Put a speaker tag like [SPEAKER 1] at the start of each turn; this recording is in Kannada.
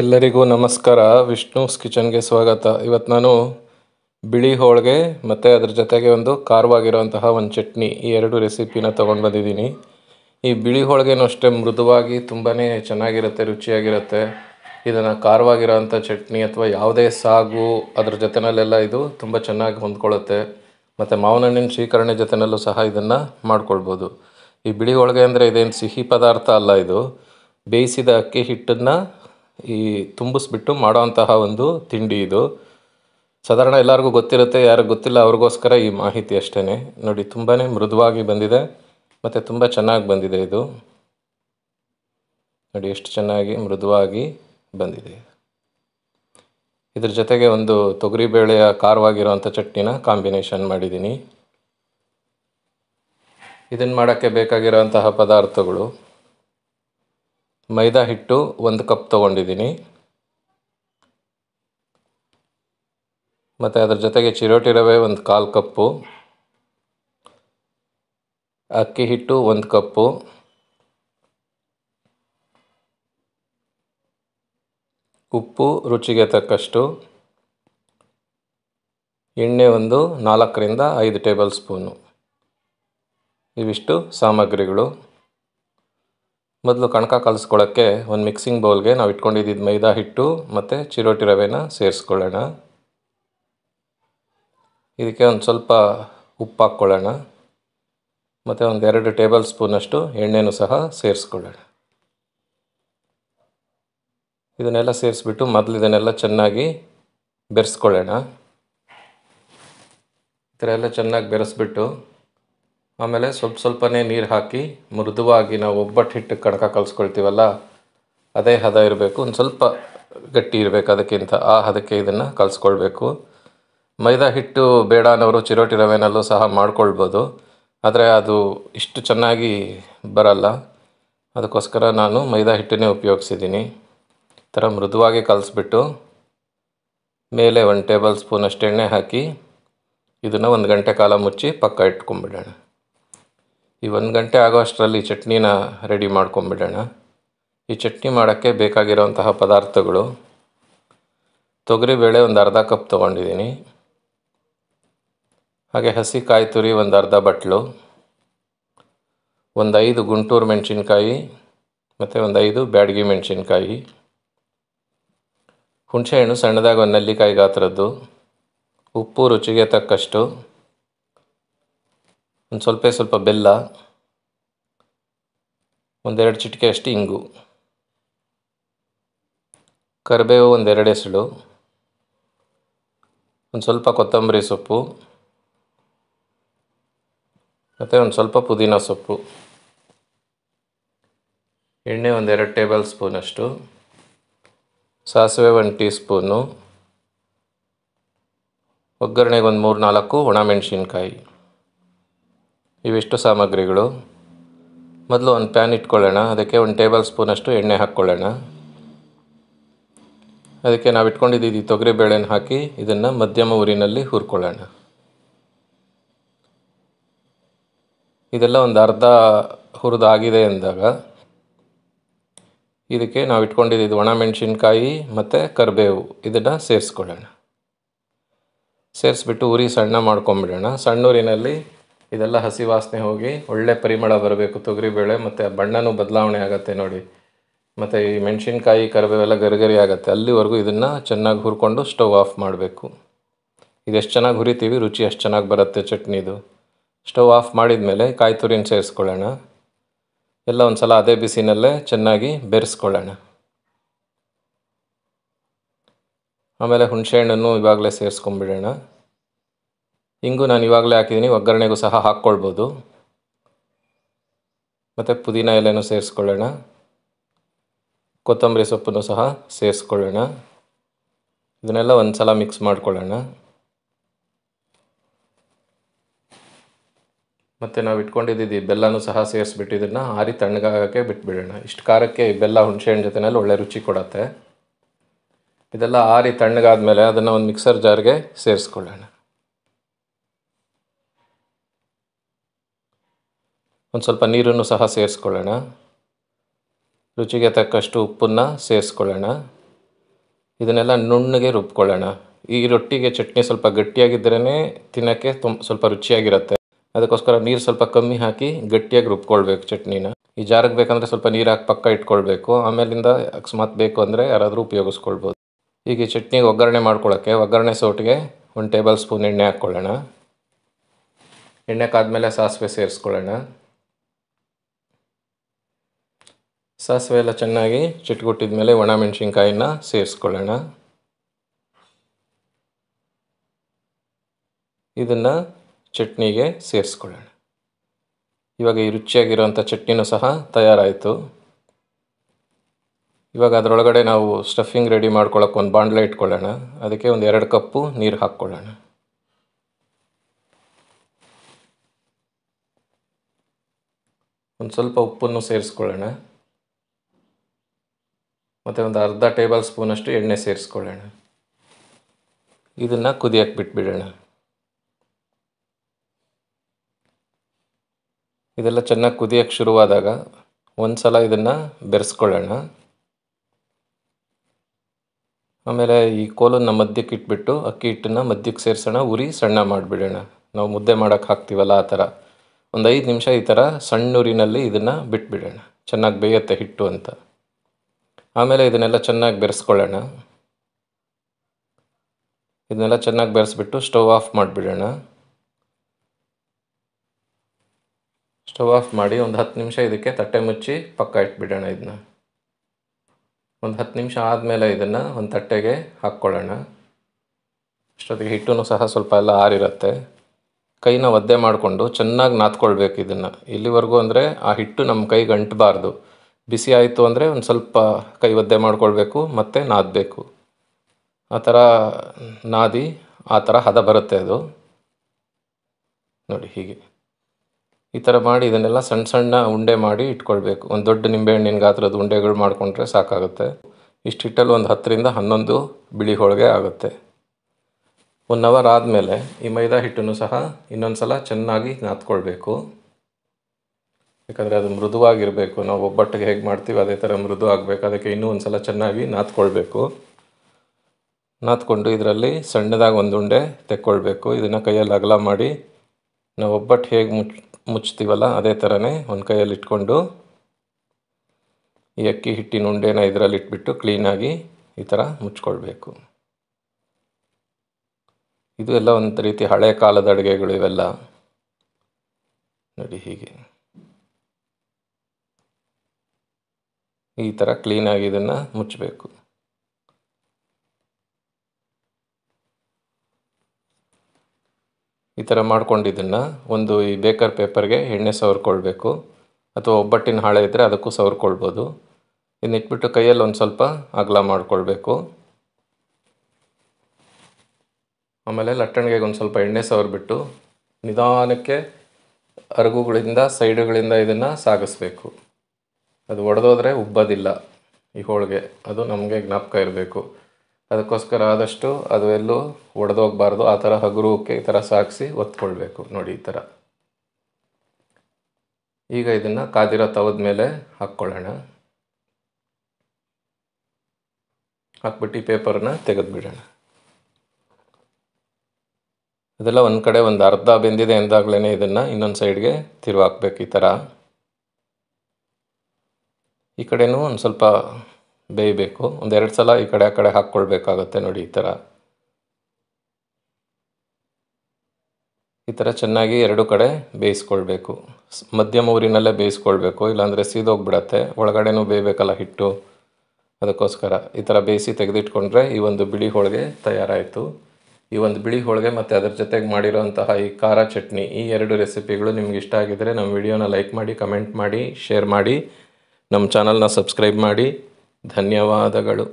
[SPEAKER 1] ಎಲ್ಲರಿಗೂ ನಮಸ್ಕಾರ ವಿಷ್ಣುಸ್ ಕಿಚನ್ಗೆ ಸ್ವಾಗತ ಇವತ್ತು ನಾನು ಬಿಳಿ ಹೋಳಿಗೆ ಮತ್ತು ಅದ್ರ ಜೊತೆಗೆ ಒಂದು ಖಾರವಾಗಿರುವಂತಹ ಒಂದು ಚಟ್ನಿ ಈ ಎರಡು ರೆಸಿಪಿನ ತೊಗೊಂಡು ಬಂದಿದ್ದೀನಿ ಈ ಬಿಳಿ ಹೋಳಿಗೆನೂ ಅಷ್ಟೇ ಮೃದುವಾಗಿ ತುಂಬಾ ಚೆನ್ನಾಗಿರುತ್ತೆ ರುಚಿಯಾಗಿರುತ್ತೆ ಇದನ್ನು ಖಾರವಾಗಿರೋಂಥ ಚಟ್ನಿ ಅಥವಾ ಯಾವುದೇ ಸಾಗು ಅದ್ರ ಜೊತೆನಲ್ಲೆಲ್ಲ ಇದು ತುಂಬ ಚೆನ್ನಾಗಿ ಹೊಂದ್ಕೊಳ್ಳುತ್ತೆ ಮತ್ತು ಹಣ್ಣಿನ ಶ್ರೀಕರಣೆ ಜೊತೆನಲ್ಲೂ ಸಹ ಇದನ್ನು ಮಾಡ್ಕೊಳ್ಬೋದು ಈ ಬಿಳಿ ಹೋಳಿಗೆ ಅಂದರೆ ಇದೇನು ಸಿಹಿ ಪದಾರ್ಥ ಅಲ್ಲ ಇದು ಬೇಯಿಸಿದ ಅಕ್ಕಿ ಹಿಟ್ಟನ್ನು ಈ ತುಂಬಿಸ್ಬಿಟ್ಟು ಮಾಡೋವಂತಹ ಒಂದು ತಿಂಡಿ ಇದು ಸಾಧಾರಣ ಎಲ್ಲರಿಗೂ ಗೊತ್ತಿರುತ್ತೆ ಯಾರಿಗೂ ಗೊತ್ತಿಲ್ಲ ಅವ್ರಿಗೋಸ್ಕರ ಈ ಮಾಹಿತಿ ಅಷ್ಟೇ ನೋಡಿ ತುಂಬಾ ಮೃದುವಾಗಿ ಬಂದಿದೆ ಮತ್ತು ತುಂಬ ಚೆನ್ನಾಗಿ ಬಂದಿದೆ ಇದು ನೋಡಿ ಎಷ್ಟು ಚೆನ್ನಾಗಿ ಮೃದುವಾಗಿ ಬಂದಿದೆ ಇದ್ರ ಜೊತೆಗೆ ಒಂದು ತೊಗರಿಬೇಳೆಯ ಖಾರವಾಗಿರುವಂಥ ಚಟ್ನಿನ ಕಾಂಬಿನೇಷನ್ ಮಾಡಿದ್ದೀನಿ ಇದನ್ನು ಮಾಡೋಕ್ಕೆ ಬೇಕಾಗಿರುವಂತಹ ಪದಾರ್ಥಗಳು ಮೈದಾ ಹಿಟ್ಟು ಒಂದು ಕಪ್ ತೊಗೊಂಡಿದ್ದೀನಿ ಮತ್ತು ಅದರ ಜೊತೆಗೆ ಚಿರೋಟಿ ರವೆ ಒಂದು ಕಾಲು ಕಪ್ಪು ಅಕ್ಕಿ ಹಿಟ್ಟು ಒಂದು ಕಪ್ಪು ಉಪ್ಪು ರುಚಿಗೆ ತಕ್ಕಷ್ಟು ಎಣ್ಣೆ ಒಂದು ನಾಲ್ಕರಿಂದ ಐದು ಟೇಬಲ್ ಸ್ಪೂನು ಇವಿಷ್ಟು ಸಾಮಗ್ರಿಗಳು ಮೊದಲು ಕಣಕ ಕಲಿಸ್ಕೊಳ್ಳೋಕ್ಕೆ ಒಂದು ಮಿಕ್ಸಿಂಗ್ ಬೌಲ್ಗೆ ನಾವು ಇಟ್ಕೊಂಡಿದ್ದ ಮೈದಾ ಹಿಟ್ಟು ಮತ್ತು ಚಿರೋಟಿ ರವೆನ ಸೇರಿಸ್ಕೊಳ್ಳೋಣ ಇದಕ್ಕೆ ಒಂದು ಸ್ವಲ್ಪ ಉಪ್ಪು ಹಾಕ್ಕೊಳ್ಳೋಣ ಮತ್ತು ಒಂದು ಎರಡು ಟೇಬಲ್ ಸ್ಪೂನಷ್ಟು ಎಣ್ಣೆನೂ ಸಹ ಸೇರಿಸ್ಕೊಳ್ಳೋಣ ಇದನ್ನೆಲ್ಲ ಸೇರಿಸ್ಬಿಟ್ಟು ಮೊದಲು ಇದನ್ನೆಲ್ಲ ಚೆನ್ನಾಗಿ ಬೆರೆಸ್ಕೊಳ್ಳೋಣ ಈ ಥರ ಎಲ್ಲ ಚೆನ್ನಾಗಿ ಬೆರೆಸ್ಬಿಟ್ಟು ಆಮೇಲೆ ಸ್ವಲ್ಪ ಸ್ವಲ್ಪನೇ ನೀರು ಹಾಕಿ ಮೃದುವಾಗಿ ನಾವು ಒಬ್ಬಟ್ಟು ಹಿಟ್ಟು ಕಣಕ ಕಲಿಸ್ಕೊಳ್ತೀವಲ್ಲ ಅದೇ ಹದ ಇರಬೇಕು ಒಂದು ಸ್ವಲ್ಪ ಗಟ್ಟಿ ಇರಬೇಕು ಅದಕ್ಕಿಂತ ಆ ಹದಕ್ಕೆ ಇದನ್ನು ಕಲಿಸ್ಕೊಳ್ಬೇಕು ಮೈದಾ ಹಿಟ್ಟು ಬೇಡ ಅನ್ನೋರು ಚಿರೋಟಿ ರವೆನಲ್ಲೂ ಸಹ ಮಾಡ್ಕೊಳ್ಬೋದು ಆದರೆ ಅದು ಇಷ್ಟು ಚೆನ್ನಾಗಿ ಬರಲ್ಲ ಅದಕ್ಕೋಸ್ಕರ ನಾನು ಮೈದಾ ಹಿಟ್ಟನ್ನೇ ಉಪಯೋಗಿಸಿದ್ದೀನಿ ಥರ ಮೃದುವಾಗಿ ಕಲಿಸ್ಬಿಟ್ಟು ಮೇಲೆ ಒಂದು ಟೇಬಲ್ ಸ್ಪೂನಷ್ಟು ಎಣ್ಣೆ ಹಾಕಿ ಇದನ್ನು ಒಂದು ಗಂಟೆ ಕಾಲ ಮುಚ್ಚಿ ಪಕ್ಕ ಇಟ್ಕೊಂಬಿಡೋಣ ಈ ಒಂದು ಗಂಟೆ ಆಗೋ ಅಷ್ಟರಲ್ಲಿ ಚಟ್ನಿನ ರೆಡಿ ಮಾಡ್ಕೊಂಬಿಡೋಣ ಈ ಚಟ್ನಿ ಮಾಡೋಕ್ಕೆ ಬೇಕಾಗಿರುವಂತಹ ಪದಾರ್ಥಗಳು ತೊಗರಿಬೇಳೆ ಒಂದು ಅರ್ಧ ಕಪ್ ತೊಗೊಂಡಿದ್ದೀನಿ ಹಾಗೆ ಹಸಿ ಕಾಯಿ ತುರಿ ಒಂದು ಅರ್ಧ ಬಟ್ಲು ಒಂದು ಐದು ಗುಂಟೂರು ಮೆಣಸಿನ್ಕಾಯಿ ಮತ್ತು ಒಂದು ಐದು ಬ್ಯಾಡ್ಗಿ ಮೆಣಸಿನ್ಕಾಯಿ ಹುಣಸೆಹಣ್ಣು ಸಣ್ಣದಾಗಿ ಒಂದು ನಲ್ಲಿಕಾಯಿ ಗಾತ್ರದ್ದು ಉಪ್ಪು ರುಚಿಗೆ ತಕ್ಕಷ್ಟು ಒಂದು ಸ್ವಲ್ಪ ಸ್ವಲ್ಪ ಬೆಲ್ಲ ಒಂದೆರಡು ಚಿಟಿಕೆ ಚಿಟಿಕೆಯಷ್ಟು ಇಂಗು ಕರಿಬೇವು ಒಂದೆರಡು ಎಸಳು ಒಂದು ಸ್ವಲ್ಪ ಕೊತ್ತಂಬರಿ ಸೊಪ್ಪು ಮತ್ತು ಒಂದು ಸ್ವಲ್ಪ ಪುದೀನ ಸೊಪ್ಪು ಎಣ್ಣೆ ಒಂದೆರಡು ಟೇಬಲ್ ಸ್ಪೂನಷ್ಟು ಸಾಸಿವೆ ಒಂದು ಟೀ ಸ್ಪೂನು ಒಗ್ಗರಣೆಗೆ ಒಂದು ಮೂರು ನಾಲ್ಕು ಒಣಮೆಣಸಿನ್ಕಾಯಿ ಇವಿಷ್ಟು ಸಾಮಗ್ರಿಗಳು ಮೊದಲು ಒಂದು ಪ್ಯಾನ್ ಇಟ್ಕೊಳ್ಳೋಣ ಅದಕ್ಕೆ ಒಂದು ಟೇಬಲ್ ಸ್ಪೂನಷ್ಟು ಎಣ್ಣೆ ಹಾಕ್ಕೊಳ್ಳೋಣ ಅದಕ್ಕೆ ನಾವು ಇಟ್ಕೊಂಡಿದ್ದೀವಿ ತೊಗರಿ ಬೇಳೆನ ಹಾಕಿ ಇದನ್ನು ಮಧ್ಯಮ ಊರಿನಲ್ಲಿ ಹುರ್ಕೊಳ್ಳೋಣ ಇದೆಲ್ಲ ಒಂದು ಅರ್ಧ ಹುರಿದಾಗಿದೆ ಎಂದಾಗ ಇದಕ್ಕೆ ನಾವು ಇಟ್ಕೊಂಡಿದ್ದು ಒಣ ಮೆಣಸಿನ್ಕಾಯಿ ಮತ್ತು ಕರಿಬೇವು ಇದನ್ನು ಸೇರಿಸ್ಕೊಳ್ಳೋಣ ಸೇರಿಸ್ಬಿಟ್ಟು ಉರಿ ಸಣ್ಣ ಮಾಡ್ಕೊಂಬಿಡೋಣ ಸಣ್ಣ ಊರಿನಲ್ಲಿ ಇದೆಲ್ಲ ಹಸಿ ವಾಸನೆ ಹೋಗಿ ಒಳ್ಳೆ ಪರಿಮಳ ಬರಬೇಕು ತೊಗರಿಬೇಳೆ ಮತ್ತು ಬಣ್ಣನೂ ಬದಲಾವಣೆ ಆಗುತ್ತೆ ನೋಡಿ ಮತ್ತು ಈ ಮೆಣಸಿನ್ಕಾಯಿ ಕರಿಬೇವೆಲ್ಲ ಗರಿಗರಿ ಆಗುತ್ತೆ ಅಲ್ಲಿವರೆಗೂ ಇದನ್ನು ಚೆನ್ನಾಗಿ ಹುರ್ಕೊಂಡು ಸ್ಟವ್ ಆಫ್ ಮಾಡಬೇಕು ಇದು ಎಷ್ಟು ಚೆನ್ನಾಗಿ ಹುರಿತೀವಿ ರುಚಿ ಅಷ್ಟು ಚೆನ್ನಾಗಿ ಬರುತ್ತೆ ಚಟ್ನಿದು ಸ್ಟವ್ ಆಫ್ ಮಾಡಿದ ಮೇಲೆ ಕಾಯಿ ತುರಿನ ಸೇರಿಸ್ಕೊಳ್ಳೋಣ ಎಲ್ಲ ಒಂದು ಸಲ ಅದೇ ಬಿಸಿನಲ್ಲೇ ಚೆನ್ನಾಗಿ ಬೆರೆಸ್ಕೊಳ್ಳೋಣ ಆಮೇಲೆ ಹುಣಸೆಹಣ್ಣನ್ನು ಇವಾಗಲೇ ಸೇರಿಸ್ಕೊಂಬಿಡೋಣ ಹಿಂಗೂ ನಾನು ಇವಾಗಲೇ ಹಾಕಿದ್ದೀನಿ ಒಗ್ಗರಣೆಗೂ ಸಹ ಹಾಕ್ಕೊಳ್ಬೋದು ಮತ್ತು ಪುದೀನ ಎಲೆನೂ ಸೇರಿಸ್ಕೊಳ್ಳೋಣ ಕೊತ್ತಂಬರಿ ಸೊಪ್ಪನ್ನು ಸಹ ಸೇರಿಸ್ಕೊಳ್ಳೋಣ ಇದನ್ನೆಲ್ಲ ಒಂದು ಸಲ ಮಿಕ್ಸ್ ಮಾಡ್ಕೊಳ್ಳೋಣ ಮತ್ತು ನಾವು ಇಟ್ಕೊಂಡಿದ್ದು ಬೆಲ್ಲನೂ ಸಹ ಸೇರಿಸ್ಬಿಟ್ಟು ಇದನ್ನು ಆರಿ ತಣ್ಣಗಾಗೋಕ್ಕೆ ಬಿಟ್ಬಿಡೋಣ ಇಷ್ಟು ಖಾರಕ್ಕೆ ಈ ಬೆಲ್ಲ ಹುಣಸೆಹಣ್ಣು ಜೊತೆನಲ್ಲಿ ಒಳ್ಳೆ ರುಚಿ ಕೊಡುತ್ತೆ ಇದೆಲ್ಲ ಆರಿ ತಣ್ಣಗಾದ ಮೇಲೆ ಅದನ್ನು ಒಂದು ಮಿಕ್ಸರ್ ಜಾರ್ಗೆ ಸೇರಿಸ್ಕೊಳ್ಳೋಣ ಒಂದು ಸ್ವಲ್ಪ ನೀರನ್ನು ಸಹ ಸೇರಿಸ್ಕೊಳ್ಳೋಣ ರುಚಿಗೆ ತಕ್ಕಷ್ಟು ಉಪ್ಪನ್ನು ಸೇರಿಸ್ಕೊಳ್ಳೋಣ ಇದನ್ನೆಲ್ಲ ನುಣ್ಣಗೆ ರುಬ್ಕೊಳ್ಳೋಣ ಈ ರೊಟ್ಟಿಗೆ ಚಟ್ನಿ ಸ್ವಲ್ಪ ಗಟ್ಟಿಯಾಗಿದ್ರೇ ತಿನ್ನೋಕ್ಕೆ ತುಂಬ ಸ್ವಲ್ಪ ರುಚಿಯಾಗಿರುತ್ತೆ ಅದಕ್ಕೋಸ್ಕರ ನೀರು ಸ್ವಲ್ಪ ಕಮ್ಮಿ ಹಾಕಿ ಗಟ್ಟಿಯಾಗಿ ರುಬ್ಕೊಳ್ಬೇಕು ಚಟ್ನಿನ ಈ ಜಾರಕ್ಕೆ ಬೇಕಂದರೆ ಸ್ವಲ್ಪ ನೀರು ಹಾಕಿ ಪಕ್ಕ ಇಟ್ಕೊಳ್ಬೇಕು ಆಮೇಲಿಂದ ಅಕಸ್ಮಾತ್ ಬೇಕು ಅಂದರೆ ಯಾರಾದರೂ ಉಪಯೋಗಿಸ್ಕೊಳ್ಬೋದು ಈಗ ಈ ಚಟ್ನಿಗೆ ಒಗ್ಗರಣೆ ಮಾಡ್ಕೊಳ್ಳೋಕ್ಕೆ ಒಗ್ಗರಣೆ ಸೌಟಿಗೆ ಒಂದು ಟೇಬಲ್ ಸ್ಪೂನ್ ಎಣ್ಣೆ ಹಾಕ್ಕೊಳ್ಳೋಣ ಎಣ್ಣೆ ಕಾದ್ಮೇಲೆ ಸಾಸಿವೆ ಸೇರಿಸ್ಕೊಳ್ಳೋಣ ಸಾಸಿವೆ ಎಲ್ಲ ಚೆನ್ನಾಗಿ ಚಿಟ್ಗುಟ್ಟಿದ ಮೇಲೆ ಒಣ ಮೆಣಸಿನ್ಕಾಯಿನ ಸೇರಿಸ್ಕೊಳ್ಳೋಣ ಇದನ್ನು ಚಟ್ನಿಗೆ ಸೇರಿಸ್ಕೊಳ್ಳೋಣ ಇವಾಗ ಈ ರುಚಿಯಾಗಿರೋವಂಥ ಚಟ್ನಿನೂ ಸಹ ತಯಾರಾಯಿತು ಇವಾಗ ಅದರೊಳಗಡೆ ನಾವು ಸ್ಟಫಿಂಗ್ ರೆಡಿ ಮಾಡ್ಕೊಳ್ಳೋಕೆ ಒಂದು ಬಾಂಡ್ಲೆ ಇಟ್ಕೊಳ್ಳೋಣ ಅದಕ್ಕೆ ಒಂದು ಎರಡು ಕಪ್ಪು ನೀರು ಹಾಕ್ಕೊಳ್ಳೋಣ ಒಂದು ಸ್ವಲ್ಪ ಉಪ್ಪನ್ನು ಸೇರಿಸ್ಕೊಳ್ಳೋಣ ಮತ್ತು ಒಂದು ಅರ್ಧ ಟೇಬಲ್ ಸ್ಪೂನಷ್ಟು ಎಣ್ಣೆ ಸೇರಿಸ್ಕೊಳ್ಳೋಣ ಇದನ್ನು ಕುದಿಯಕ್ಕೆ ಬಿಟ್ಬಿಡೋಣ ಇದೆಲ್ಲ ಚೆನ್ನಾಗಿ ಕುದಿಯೋಕ್ಕೆ ಶುರುವಾದಾಗ ಒಂದು ಸಲ ಇದನ್ನು ಬೆರೆಸ್ಕೊಳ್ಳೋಣ ಆಮೇಲೆ ಈ ಕೋಲನ್ನು ಮಧ್ಯಕ್ಕೆ ಇಟ್ಬಿಟ್ಟು ಅಕ್ಕಿ ಹಿಟ್ಟನ್ನು ಮಧ್ಯಕ್ಕೆ ಸೇರಿಸೋಣ ಉರಿ ಸಣ್ಣ ಮಾಡಿಬಿಡೋಣ ನಾವು ಮುದ್ದೆ ಮಾಡೋಕ್ಕೆ ಹಾಕ್ತೀವಲ್ಲ ಆ ಥರ ಒಂದು ಐದು ನಿಮಿಷ ಈ ಥರ ಸಣ್ಣ ಉರಿನಲ್ಲಿ ಇದನ್ನು ಬಿಟ್ಬಿಡೋಣ ಚೆನ್ನಾಗಿ ಬೇಯುತ್ತೆ ಹಿಟ್ಟು ಅಂತ ಆಮೇಲೆ ಇದನ್ನೆಲ್ಲ ಚೆನ್ನಾಗಿ ಬೆರೆಸ್ಕೊಳ್ಳೋಣ ಇದನ್ನೆಲ್ಲ ಚೆನ್ನಾಗಿ ಬೆರೆಸ್ಬಿಟ್ಟು ಸ್ಟವ್ ಆಫ್ ಮಾಡಿಬಿಡೋಣ ಸ್ಟವ್ ಆಫ್ ಮಾಡಿ ಒಂದು ಹತ್ತು ನಿಮಿಷ ಇದಕ್ಕೆ ತಟ್ಟೆ ಮುಚ್ಚಿ ಪಕ್ಕ ಇಟ್ಬಿಡೋಣ ಇದನ್ನ ಒಂದು ಹತ್ತು ನಿಮಿಷ ಆದಮೇಲೆ ಇದನ್ನು ಒಂದು ತಟ್ಟೆಗೆ ಹಾಕ್ಕೊಳ್ಳೋಣ ಅಷ್ಟೊತ್ತಿಗೆ ಹಿಟ್ಟು ಸಹ ಸ್ವಲ್ಪ ಎಲ್ಲ ಆರಿರುತ್ತೆ ಕೈನ ಒದ್ದೆ ಮಾಡಿಕೊಂಡು ಚೆನ್ನಾಗಿ ನಾದ್ಕೊಳ್ಬೇಕು ಇದನ್ನು ಇಲ್ಲಿವರೆಗೂ ಅಂದರೆ ಆ ಹಿಟ್ಟು ನಮ್ಮ ಕೈಗೆ ಅಂಟಬಾರ್ದು ಬಿಸಿ ಆಯಿತು ಅಂದರೆ ಒಂದು ಸ್ವಲ್ಪ ಕೈ ಒದ್ದೆ ಮಾಡ್ಕೊಳ್ಬೇಕು ಮತ್ತು ನಾದಬೇಕು ಆ ಥರ ನಾದಿ ಆ ಥರ ಹದ ಬರುತ್ತೆ ಅದು ನೋಡಿ ಹೀಗೆ ಈ ಥರ ಮಾಡಿ ಇದನ್ನೆಲ್ಲ ಸಣ್ಣ ಸಣ್ಣ ಉಂಡೆ ಮಾಡಿ ಇಟ್ಕೊಳ್ಬೇಕು ಒಂದು ದೊಡ್ಡ ನಿಂಬೆಹಣ್ಣಿನ ಗಾತ್ರದ ಉಂಡೆಗಳು ಮಾಡಿಕೊಂಡ್ರೆ ಸಾಕಾಗುತ್ತೆ ಇಷ್ಟಿಟ್ಟಲ್ಲಿ ಒಂದು ಹತ್ತರಿಂದ ಹನ್ನೊಂದು ಬಿಳಿ ಹೋಳಿಗೆ ಆಗುತ್ತೆ ಒನ್ ಅವರ್ ಆದಮೇಲೆ ಈ ಮೈದಾ ಹಿಟ್ಟನ್ನು ಸಹ ಇನ್ನೊಂದು ಸಲ ಚೆನ್ನಾಗಿ ನಾದ್ಕೊಳ್ಬೇಕು ಯಾಕಂದರೆ ಅದು ಮೃದುವಾಗಿರಬೇಕು ನಾವು ಒಬ್ಬಟ್ಟಿಗೆ ಹೇಗೆ ಮಾಡ್ತೀವಿ ಅದೇ ಥರ ಮೃದು ಆಗಬೇಕು ಅದಕ್ಕೆ ಇನ್ನೂ ಒಂದು ಸಲ ಚೆನ್ನಾಗಿ ನಾತ್ಕೊಳ್ಬೇಕು ನಾತ್ಕೊಂಡು ಇದರಲ್ಲಿ ಸಣ್ಣದಾಗಿ ಒಂದು ಉಂಡೆ ತೆಕ್ಕೊಳ್ಬೇಕು ಇದನ್ನು ಕೈಯಲ್ಲಿ ಅಗಲ ಮಾಡಿ ನಾವು ಒಬ್ಬಟ್ಟು ಹೇಗೆ ಮುಚ್ ಮುಚ್ತೀವಲ್ಲ ಅದೇ ಥರನೇ ಒಂದು ಕೈಯಲ್ಲಿ ಇಟ್ಕೊಂಡು ಈ ಅಕ್ಕಿ ಹಿಟ್ಟಿನ ಉಂಡೆನ ಇದರಲ್ಲಿ ಇಟ್ಬಿಟ್ಟು ಕ್ಲೀನಾಗಿ ಈ ಥರ ಮುಚ್ಕೊಳ್ಬೇಕು ಇದು ಎಲ್ಲ ಒಂದು ರೀತಿ ಹಳೆ ಕಾಲದ ಅಡುಗೆಗಳು ಇವೆಲ್ಲ ನೋಡಿ ಹೀಗೆ ಈ ಥರ ಕ್ಲೀನಾಗಿ ಇದನ್ನು ಮುಚ್ಚಬೇಕು ಈ ಥರ ಮಾಡ್ಕೊಂಡಿದ್ದನ್ನು ಒಂದು ಈ ಬೇಕರ್ ಪೇಪರ್ಗೆ ಎಣ್ಣೆ ಸವರ್ಕೊಳ್ಬೇಕು ಅಥವಾ ಒಬ್ಬಟ್ಟಿನ ಹಾಳೆ ಇದ್ದರೆ ಅದಕ್ಕೂ ಸವರ್ಕೊಳ್ಬೋದು ಇದನ್ನ ಇಟ್ಬಿಟ್ಟು ಕೈಯಲ್ಲಿ ಒಂದು ಸ್ವಲ್ಪ ಅಗಲ ಮಾಡ್ಕೊಳ್ಬೇಕು ಆಮೇಲೆ ಲಟ್ಟಣಿಗೆ ಒಂದು ಸ್ವಲ್ಪ ಎಣ್ಣೆ ಸವರ್ಬಿಟ್ಟು ನಿಧಾನಕ್ಕೆ ಅರಗುಗಳಿಂದ ಸೈಡುಗಳಿಂದ ಇದನ್ನು ಸಾಗಿಸ್ಬೇಕು ಅದು ಒಡೆದೋದ್ರೆ ಉಬ್ಬೋದಿಲ್ಲ ಈ ಹೋಳಿಗೆ ಅದು ನಮಗೆ ಜ್ಞಾಪಕ ಇರಬೇಕು ಅದಕ್ಕೋಸ್ಕರ ಆದಷ್ಟು ಅದು ಎಲ್ಲೂ ಒಡೆದೋಗ್ಬಾರ್ದು ಆ ಥರ ಹಗುರಕ್ಕೆ ಈ ಥರ ಸಾಗಿಸಿ ಒತ್ಕೊಳ್ಬೇಕು ನೋಡಿ ಈ ಥರ ಈಗ ಇದನ್ನು ಕಾದಿರೋ ತವದ ಮೇಲೆ ಹಾಕ್ಕೊಳ್ಳೋಣ ಹಾಕ್ಬಿಟ್ಟು ಪೇಪರ್ನ ತೆಗೆದುಬಿಡೋಣ ಅದೆಲ್ಲ ಒಂದು ಕಡೆ ಒಂದು ಅರ್ಧ ಬೆಂದಿದೆ ಎಂದಾಗ್ಲೇ ಇದನ್ನು ಇನ್ನೊಂದು ಸೈಡ್ಗೆ ತಿರುವಾಕ್ಬೇಕು ಈ ಥರ ಈ ಕಡೆನೂ ಒಂದು ಸ್ವಲ್ಪ ಬೇಯಬೇಕು ಒಂದೆರಡು ಸಲ ಈ ಕಡೆ ಆ ಕಡೆ ಹಾಕ್ಕೊಳ್ಬೇಕಾಗತ್ತೆ ನೋಡಿ ಈ ಥರ ಈ ಥರ ಚೆನ್ನಾಗಿ ಎರಡು ಕಡೆ ಬೇಯಿಸ್ಕೊಳ್ಬೇಕು ಮಧ್ಯಮ ಊರಿನಲ್ಲೇ ಬೇಯಿಸ್ಕೊಳ್ಬೇಕು ಇಲ್ಲಾಂದರೆ ಸೀದೋಗ್ಬಿಡತ್ತೆ ಒಳಗಡೆನೂ ಬೇಯಬೇಕಲ್ಲ ಹಿಟ್ಟು ಅದಕ್ಕೋಸ್ಕರ ಈ ಥರ ಬೇಯಿಸಿ ತೆಗೆದಿಟ್ಕೊಂಡ್ರೆ ಈ ಒಂದು ಬಿಳಿ ಹೋಳಿಗೆ ತಯಾರಾಯಿತು ಈ ಒಂದು ಬಿಳಿ ಹೋಳಿಗೆ ಮತ್ತು ಅದರ ಜೊತೆಗೆ ಮಾಡಿರೋಂತಹ ಈ ಖಾರ ಚಟ್ನಿ ಈ ಎರಡು ರೆಸಿಪಿಗಳು ನಿಮ್ಗೆ ಇಷ್ಟ ಆಗಿದ್ದರೆ ನಮ್ಮ ವಿಡಿಯೋನ ಲೈಕ್ ಮಾಡಿ ಕಮೆಂಟ್ ಮಾಡಿ ಶೇರ್ ಮಾಡಿ ನಮ್ಮ ಚಾನಲ್ನ ಸಬ್ಸ್ಕ್ರೈಬ್ ಮಾಡಿ ಧನ್ಯವಾದಗಳು